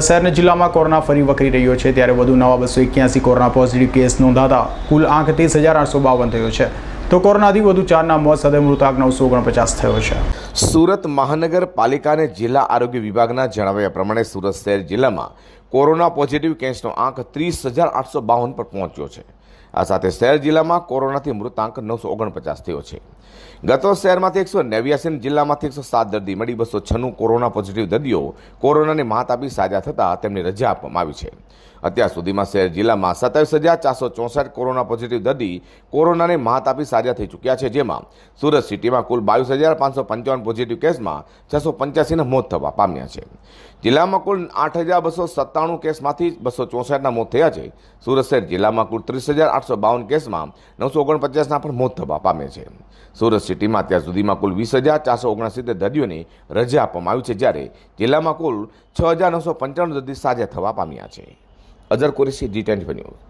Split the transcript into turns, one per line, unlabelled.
સુરત શહેરના જિલ્લામાં કોરોના ફરી વકરી રહ્યો છે ત્યારે વધુ નવા બસો એક્યાસી કોરોના પોઝિટિવ કેસ નોંધાતા કુલ આંક ત્રીસ હજાર આઠસો બાવન થયો છે તો કોરોનાથી વધુ ચારના મોત સાથે મૃતાંક નવસો ઓગણપચાસ
થયો છે સુરત મહાનગરપાલિકાને જિલ્લા આરોગ્ય વિભાગના જણાવ્યા પ્રમાણે સુરત શહેર જિલ્લામાં કોરોના પોઝિટિવ કેસનો આંક ત્રીસ હજાર આઠસો બાવન પર પહોંચ્યો છે આ સાથે શહેર જિલ્લામાં કોરોનાથી મૃતાંક નવસો ઓગણપચાસ થયો છે ગત વર્ષ શહેરમાંથી એકસો નેવ્યાસી જિલ્લામાંથી એકસો સાત દર્દી મળી બસો છન્નું કોરોના પોઝિટિવ દર્દીઓ કોરોનાને માત આપી સાજા થતાં તેમને રજા આપવામાં આવી છે અત્યાર સુધીમાં શહેર જિલ્લામાં સત્તાવીસ હજાર ચારસો ચોસઠ કોરોના પોઝિટિવ દર્દી કોરોનાને માત આપી સાજા થઈ ચૂક્યા છે જેમાં સુરત સિટીમાં કુલ બાવીસ હજાર પાંચસો પંચાવન પોઝિટિવ કેસમાં છસો પંચ્યાસીના મોત થવા પામ્યા છે જિલ્લામાં કુલ આઠ હજાર બસો સત્તાણું કેસમાંથી બસો ચોસઠના મોત થયા છે સુરત શહેર જિલ્લામાં કુલ ત્રીસ હજાર હજાર આઠસો બાવન કેસમાં નવસો ઓગણપચાસના પણ મોત થવા પામે છે સુરત સિટીમાં અત્યાર સુધીમાં કુલ વીસ હજાર ચારસો ઓગણસિત્તેર દર્દીઓને રજા આપવામાં આવી છે જ્યારે જિલ્લામાં કુલ છ હજાર નવસો પંચાણું દર્દી સાજા થવા પામ્યા છે Azhar Qureshi G ten news